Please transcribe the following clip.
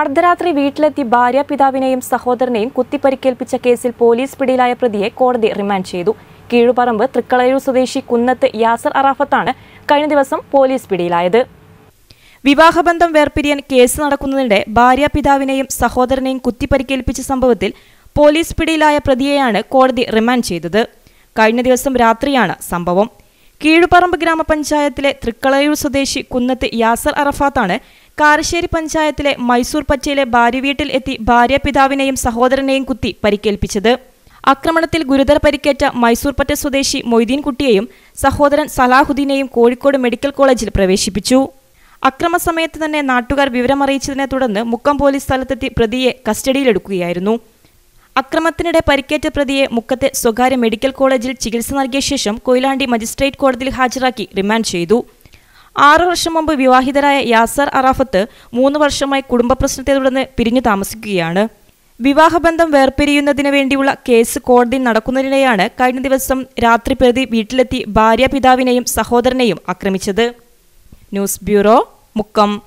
അർദ്ധരാത്രി വീട്ടിലെത്തി ഭാര്യ പിതാവിനെയും സഹോദരനെയും കുത്തിപ്പരിക്കേൽപ്പിച്ച കേസിൽ പോലീസ് പിടിയിലായ പ്രതിയെ കോടതി റിമാൻഡ് ചെയ്തു കീഴുപറമ്പ് തൃക്കളയൂർ സ്വദേശി കുന്നത്ത് യാസർ അറാഫത്താണ് കഴിഞ്ഞ ദിവസം പോലീസ് പിടിയിലായത് വിവാഹബന്ധം വേർപിരിയാൻ കേസ് നടക്കുന്നതിനിടെ ഭാര്യ പിതാവിനെയും സഹോദരനെയും കുത്തിപ്പരിക്കേൽപ്പിച്ച സംഭവത്തിൽ പോലീസ് പിടിയിലായ പ്രതിയെയാണ് കോടതി റിമാൻഡ് ചെയ്തത് കഴിഞ്ഞ ദിവസം രാത്രിയാണ് സംഭവം കീഴുപറമ്പ് ഗ്രാമപഞ്ചായത്തിലെ തൃക്കളയൂർ സ്വദേശി കുന്നത്ത് യാസർ അറഫാത്താണ് കാരശ്ശേരി പഞ്ചായത്തിലെ മൈസൂർ പച്ചയിലെ ഭാര്യ വീട്ടിൽ എത്തി ഭാര്യ പിതാവിനെയും സഹോദരനെയും കുത്തി പരിക്കേൽപ്പിച്ചത് ആക്രമണത്തിൽ ഗുരുതര പരിക്കേറ്റ മൈസൂർ പറ്റ സ്വദേശി മൊയ്തീൻ കുട്ടിയെയും സഹോദരൻ സലാഹുദ്ദീനെയും കോഴിക്കോട് മെഡിക്കൽ കോളേജിൽ പ്രവേശിപ്പിച്ചു അക്രമസമയത്ത് തന്നെ നാട്ടുകാർ വിവരമറിയിച്ചതിനെ തുടർന്ന് മുക്കം പോലീസ് സ്ഥലത്തെത്തി പ്രതിയെ കസ്റ്റഡിയിലെടുക്കുകയായിരുന്നു അക്രമത്തിനിടെ പരിക്കേറ്റ പ്രതിയെ മുക്കത്തെ സ്വകാര്യ മെഡിക്കൽ കോളേജിൽ ചികിത്സ നൽകിയ ശേഷം കൊയിലാണ്ടി മജിസ്ട്രേറ്റ് കോടതിയിൽ ഹാജരാക്കി റിമാൻഡ് ചെയ്തു ആറു വർഷം മുമ്പ് വിവാഹിതരായ യാസർ അറാഫത്ത് മൂന്ന് വർഷമായി കുടുംബ പ്രശ്നത്തെ തുടർന്ന് പിരിഞ്ഞു താമസിക്കുകയാണ് വിവാഹബന്ധം വേർപിരിയുന്നതിന് വേണ്ടിയുള്ള കേസ് കോടതിയിൽ നടക്കുന്നതിനിടെയാണ് കഴിഞ്ഞ ദിവസം രാത്രി പ്രതി വീട്ടിലെത്തി ഭാര്യ പിതാവിനെയും സഹോദരനെയും ആക്രമിച്ചത് ന്യൂസ് ബ്യൂറോ മുക്കം